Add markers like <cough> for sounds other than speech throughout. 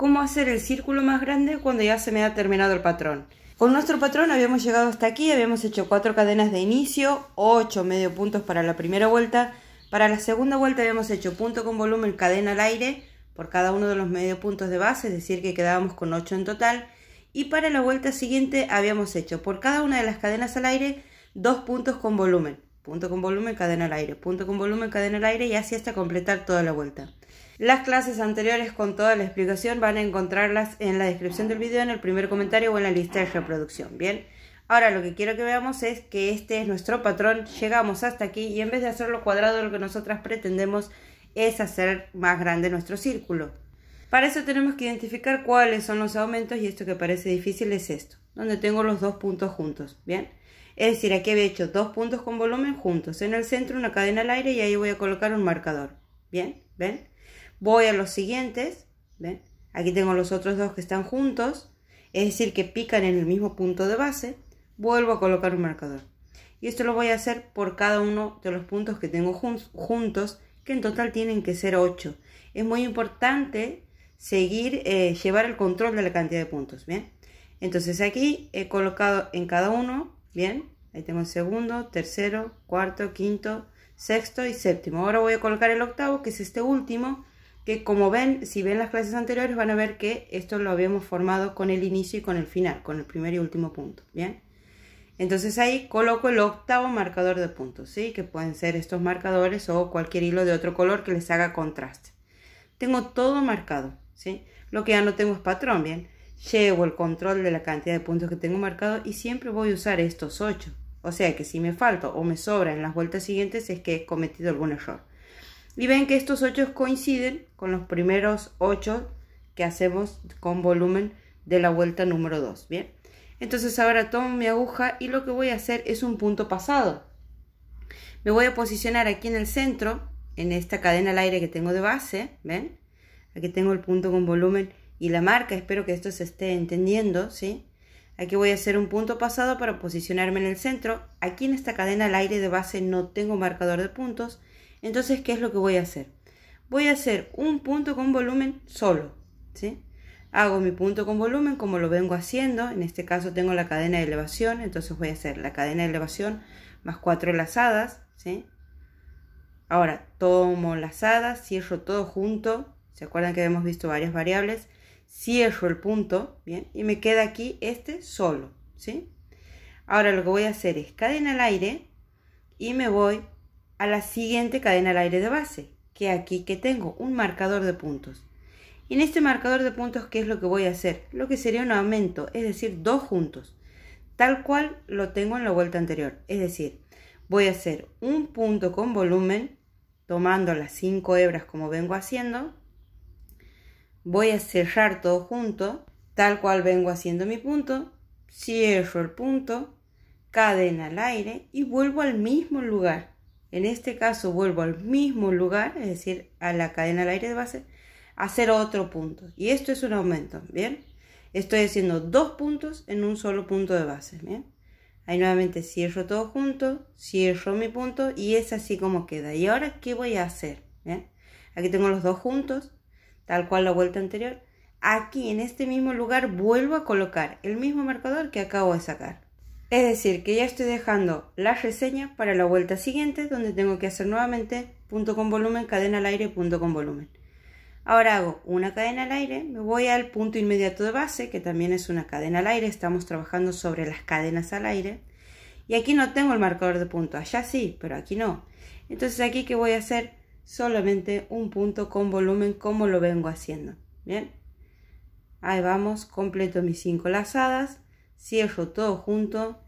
cómo hacer el círculo más grande cuando ya se me ha terminado el patrón. Con nuestro patrón habíamos llegado hasta aquí, habíamos hecho 4 cadenas de inicio, 8 medio puntos para la primera vuelta, para la segunda vuelta habíamos hecho punto con volumen, cadena al aire por cada uno de los medio puntos de base, es decir que quedábamos con 8 en total, y para la vuelta siguiente habíamos hecho por cada una de las cadenas al aire 2 puntos con volumen, punto con volumen, cadena al aire, punto con volumen, cadena al aire y así hasta completar toda la vuelta. Las clases anteriores con toda la explicación van a encontrarlas en la descripción del video, en el primer comentario o en la lista de reproducción, ¿bien? Ahora lo que quiero que veamos es que este es nuestro patrón, llegamos hasta aquí y en vez de hacerlo cuadrado lo que nosotras pretendemos es hacer más grande nuestro círculo. Para eso tenemos que identificar cuáles son los aumentos y esto que parece difícil es esto, donde tengo los dos puntos juntos, ¿bien? Es decir, aquí había hecho dos puntos con volumen juntos, en el centro una cadena al aire y ahí voy a colocar un marcador, ¿bien? ¿Ven? Voy a los siguientes, Aquí tengo los otros dos que están juntos, es decir, que pican en el mismo punto de base. Vuelvo a colocar un marcador. Y esto lo voy a hacer por cada uno de los puntos que tengo juntos, que en total tienen que ser 8. Es muy importante seguir, eh, llevar el control de la cantidad de puntos, ¿bien? Entonces aquí he colocado en cada uno, ¿bien? Ahí tengo el segundo, tercero, cuarto, quinto, sexto y séptimo. Ahora voy a colocar el octavo, que es este último, que como ven, si ven las clases anteriores van a ver que esto lo habíamos formado con el inicio y con el final, con el primer y último punto, ¿bien? Entonces ahí coloco el octavo marcador de puntos, ¿sí? Que pueden ser estos marcadores o cualquier hilo de otro color que les haga contraste. Tengo todo marcado, ¿sí? Lo que ya no tengo es patrón, ¿bien? Llevo el control de la cantidad de puntos que tengo marcado y siempre voy a usar estos ocho. O sea que si me falto o me sobra en las vueltas siguientes es que he cometido algún error. Y ven que estos 8 coinciden con los primeros 8 que hacemos con volumen de la vuelta número 2, ¿bien? Entonces ahora tomo mi aguja y lo que voy a hacer es un punto pasado. Me voy a posicionar aquí en el centro, en esta cadena al aire que tengo de base, ¿ven? Aquí tengo el punto con volumen y la marca, espero que esto se esté entendiendo, ¿sí? Aquí voy a hacer un punto pasado para posicionarme en el centro. Aquí en esta cadena al aire de base no tengo marcador de puntos, entonces, ¿qué es lo que voy a hacer? Voy a hacer un punto con volumen solo, ¿sí? Hago mi punto con volumen como lo vengo haciendo, en este caso tengo la cadena de elevación, entonces voy a hacer la cadena de elevación más cuatro lazadas, ¿sí? Ahora tomo lazadas, cierro todo junto, ¿se acuerdan que hemos visto varias variables? Cierro el punto, ¿bien? Y me queda aquí este solo, ¿sí? Ahora lo que voy a hacer es cadena al aire y me voy a la siguiente cadena al aire de base, que aquí que tengo un marcador de puntos. Y en este marcador de puntos, ¿qué es lo que voy a hacer? Lo que sería un aumento, es decir, dos juntos, tal cual lo tengo en la vuelta anterior. Es decir, voy a hacer un punto con volumen, tomando las cinco hebras como vengo haciendo. Voy a cerrar todo junto, tal cual vengo haciendo mi punto. Cierro el punto, cadena al aire y vuelvo al mismo lugar. En este caso vuelvo al mismo lugar, es decir, a la cadena al aire de base, a hacer otro punto. Y esto es un aumento, ¿bien? Estoy haciendo dos puntos en un solo punto de base, ¿bien? Ahí nuevamente cierro todo junto, cierro mi punto y es así como queda. Y ahora, ¿qué voy a hacer? Aquí tengo los dos juntos, tal cual la vuelta anterior. Aquí, en este mismo lugar, vuelvo a colocar el mismo marcador que acabo de sacar. Es decir, que ya estoy dejando la reseña para la vuelta siguiente, donde tengo que hacer nuevamente punto con volumen, cadena al aire, punto con volumen. Ahora hago una cadena al aire, me voy al punto inmediato de base, que también es una cadena al aire, estamos trabajando sobre las cadenas al aire. Y aquí no tengo el marcador de punto, allá sí, pero aquí no. Entonces aquí que voy a hacer solamente un punto con volumen como lo vengo haciendo. Bien, ahí vamos, completo mis cinco lazadas cierro todo junto,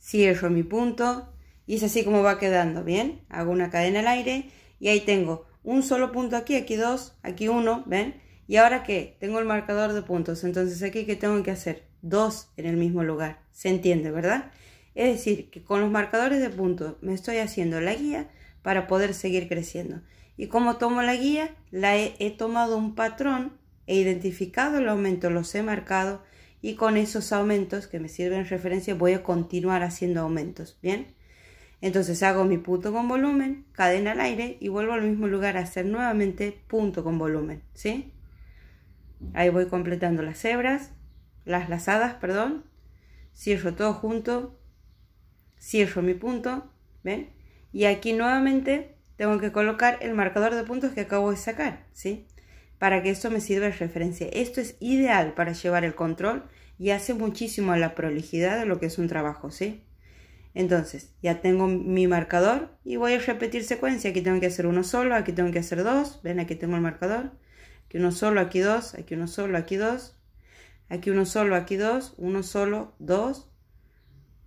cierro mi punto y es así como va quedando, ¿bien? Hago una cadena al aire y ahí tengo un solo punto aquí, aquí dos, aquí uno, ¿ven? Y ahora que tengo el marcador de puntos, entonces aquí que tengo que hacer dos en el mismo lugar, ¿se entiende, verdad? Es decir, que con los marcadores de puntos me estoy haciendo la guía para poder seguir creciendo. Y como tomo la guía, la he, he tomado un patrón, he identificado el aumento, los he marcado y con esos aumentos que me sirven de referencia voy a continuar haciendo aumentos, ¿bien? Entonces hago mi punto con volumen, cadena al aire y vuelvo al mismo lugar a hacer nuevamente punto con volumen, ¿sí? Ahí voy completando las hebras, las lazadas, perdón, cierro todo junto, cierro mi punto, ¿ven? Y aquí nuevamente tengo que colocar el marcador de puntos que acabo de sacar, ¿sí? para que esto me sirva de referencia. Esto es ideal para llevar el control y hace muchísimo a la prolijidad de lo que es un trabajo, ¿sí? Entonces, ya tengo mi marcador y voy a repetir secuencia. Aquí tengo que hacer uno solo, aquí tengo que hacer dos. Ven, aquí tengo el marcador. Aquí uno solo, aquí dos, aquí uno solo, aquí dos. Aquí uno solo, aquí dos, uno solo, dos.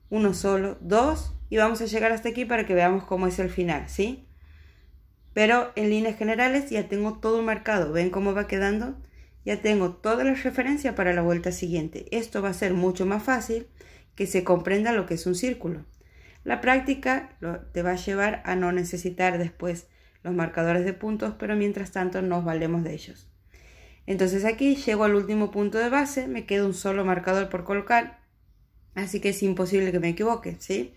Uno solo, dos. Y vamos a llegar hasta aquí para que veamos cómo es el final, ¿sí? Pero en líneas generales ya tengo todo marcado. ¿Ven cómo va quedando? Ya tengo todas las referencias para la vuelta siguiente. Esto va a ser mucho más fácil que se comprenda lo que es un círculo. La práctica te va a llevar a no necesitar después los marcadores de puntos, pero mientras tanto nos valemos de ellos. Entonces aquí llego al último punto de base, me queda un solo marcador por colocar, así que es imposible que me equivoque, ¿sí?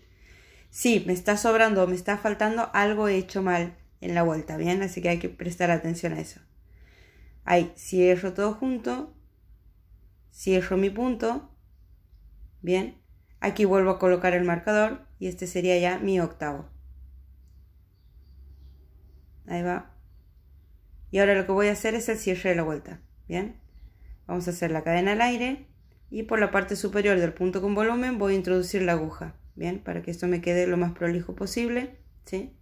Si me está sobrando o me está faltando, algo he hecho mal en la vuelta, ¿bien? Así que hay que prestar atención a eso. Ahí cierro todo junto, cierro mi punto, ¿bien? Aquí vuelvo a colocar el marcador y este sería ya mi octavo. Ahí va. Y ahora lo que voy a hacer es el cierre de la vuelta, ¿bien? Vamos a hacer la cadena al aire y por la parte superior del punto con volumen voy a introducir la aguja, ¿bien? Para que esto me quede lo más prolijo posible, ¿sí?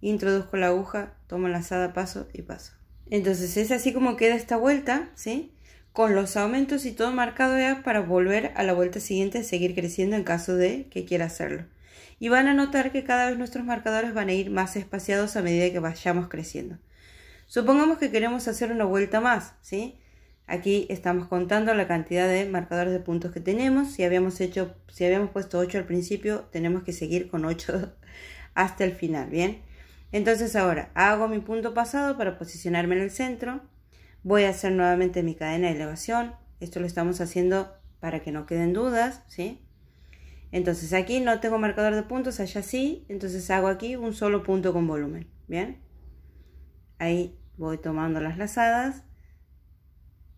introduzco la aguja, tomo la lazada paso y paso. Entonces es así como queda esta vuelta, ¿sí? Con los aumentos y todo marcado ya para volver a la vuelta siguiente y seguir creciendo en caso de que quiera hacerlo. Y van a notar que cada vez nuestros marcadores van a ir más espaciados a medida que vayamos creciendo. Supongamos que queremos hacer una vuelta más, ¿sí? Aquí estamos contando la cantidad de marcadores de puntos que tenemos. Si habíamos hecho, si habíamos puesto 8 al principio, tenemos que seguir con 8 <laughs> hasta el final, ¿bien? Entonces ahora hago mi punto pasado para posicionarme en el centro. Voy a hacer nuevamente mi cadena de elevación. Esto lo estamos haciendo para que no queden dudas, ¿sí? Entonces aquí no tengo marcador de puntos, allá sí. Entonces hago aquí un solo punto con volumen, ¿bien? Ahí voy tomando las lazadas.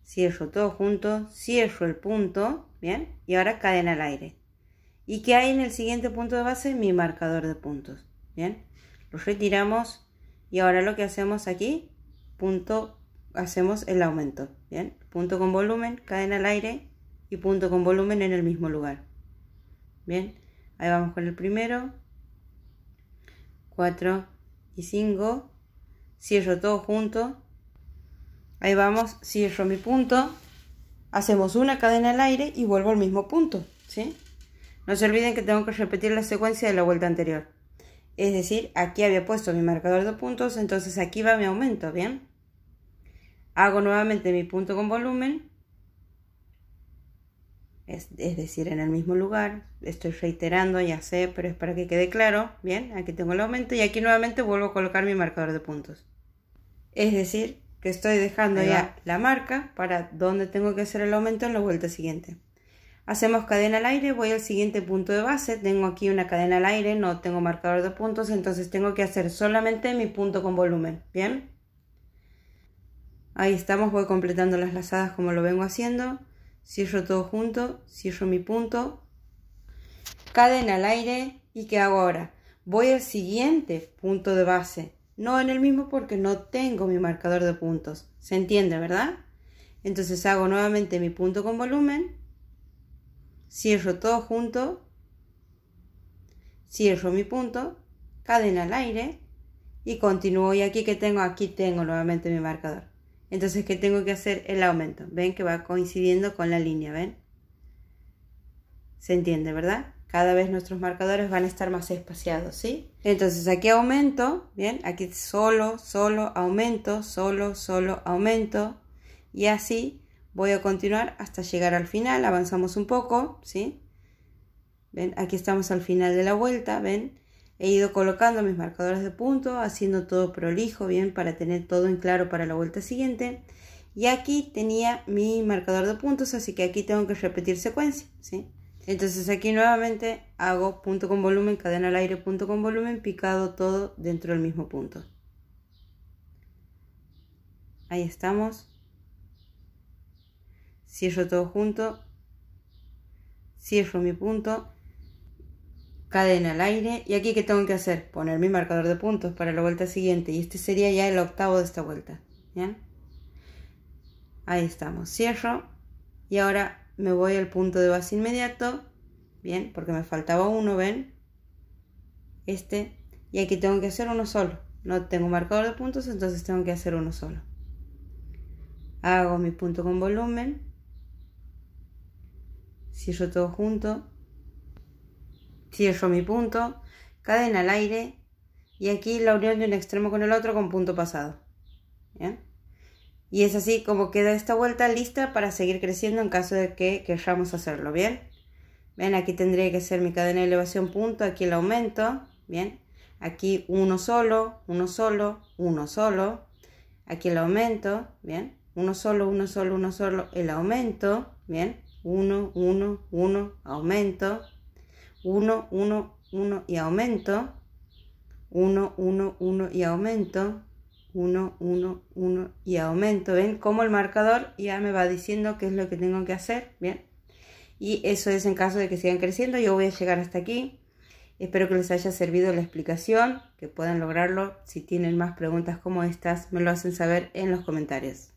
Cierro todo junto, cierro el punto, ¿bien? Y ahora cadena al aire. ¿Y que hay en el siguiente punto de base? Mi marcador de puntos, ¿bien? los retiramos y ahora lo que hacemos aquí, punto, hacemos el aumento, ¿bien? Punto con volumen, cadena al aire y punto con volumen en el mismo lugar, ¿bien? Ahí vamos con el primero, 4 y 5, cierro todo junto, ahí vamos, cierro mi punto, hacemos una cadena al aire y vuelvo al mismo punto, ¿sí? No se olviden que tengo que repetir la secuencia de la vuelta anterior. Es decir, aquí había puesto mi marcador de puntos, entonces aquí va mi aumento, ¿bien? Hago nuevamente mi punto con volumen. Es, decir, en el mismo lugar. Estoy reiterando, ya sé, pero es para que quede claro. Bien, aquí tengo el aumento y aquí nuevamente vuelvo a colocar mi marcador de puntos. Es decir, que estoy dejando ya la marca para donde tengo que hacer el aumento en la vuelta siguiente. Hacemos cadena al aire, voy al siguiente punto de base, tengo aquí una cadena al aire, no tengo marcador de puntos, entonces tengo que hacer solamente mi punto con volumen, ¿bien? Ahí estamos, voy completando las lazadas como lo vengo haciendo, cierro todo junto, cierro mi punto, cadena al aire, ¿y qué hago ahora? Voy al siguiente punto de base, no en el mismo porque no tengo mi marcador de puntos, ¿se entiende, verdad? Entonces hago nuevamente mi punto con volumen, cierro todo junto, cierro mi punto, cadena al aire y continúo. Y aquí que tengo, aquí tengo nuevamente mi marcador. Entonces, que tengo que hacer? El aumento. Ven que va coincidiendo con la línea, ¿ven? Se entiende, ¿verdad? Cada vez nuestros marcadores van a estar más espaciados, ¿sí? Entonces aquí aumento, ¿bien? Aquí solo, solo, aumento, solo, solo, aumento. Y así Voy a continuar hasta llegar al final, avanzamos un poco, ¿sí? ¿Ven? Aquí estamos al final de la vuelta, ¿ven? He ido colocando mis marcadores de punto, haciendo todo prolijo, ¿bien? Para tener todo en claro para la vuelta siguiente. Y aquí tenía mi marcador de puntos, así que aquí tengo que repetir secuencia, ¿sí? Entonces aquí nuevamente hago punto con volumen, cadena al aire, punto con volumen, picado todo dentro del mismo punto. Ahí estamos cierro todo junto, cierro mi punto, cadena al aire y aquí que tengo que hacer poner mi marcador de puntos para la vuelta siguiente y este sería ya el octavo de esta vuelta. Ahí estamos, cierro y ahora me voy al punto de base inmediato, bien, porque me faltaba uno, ven, este, y aquí tengo que hacer uno solo, no tengo marcador de puntos, entonces tengo que hacer uno solo. Hago mi punto con volumen, cierro todo junto, cierro mi punto, cadena al aire y aquí la unión de un extremo con el otro con punto pasado. bien Y es así como queda esta vuelta lista para seguir creciendo en caso de que queramos hacerlo, ¿bien? Ven, aquí tendría que ser mi cadena de elevación punto, aquí el aumento, ¿bien? Aquí uno solo, uno solo, uno solo, aquí el aumento, ¿bien? Uno solo, uno solo, uno solo, el aumento, ¿bien? 1, 1, 1, aumento, 1, 1, 1 y aumento, 1, 1, 1 y aumento, 1, 1, 1 y aumento. ¿Ven Como el marcador ya me va diciendo qué es lo que tengo que hacer? Bien. Y eso es en caso de que sigan creciendo. Yo voy a llegar hasta aquí. Espero que les haya servido la explicación, que puedan lograrlo. Si tienen más preguntas como estas, me lo hacen saber en los comentarios.